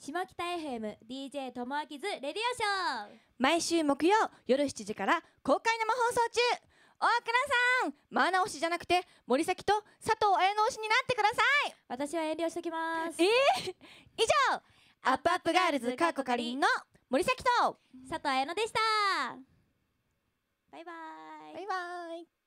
下北 FM DJ ともあきずレディオショー毎週木曜夜7時から公開生放送中大倉さん真直しじゃなくて森崎と佐藤綾乃直しになってください私は遠慮しておきますえー、以上アップアップガールズかっこかりんの森崎と佐藤綾乃でしたバイバイバイバイ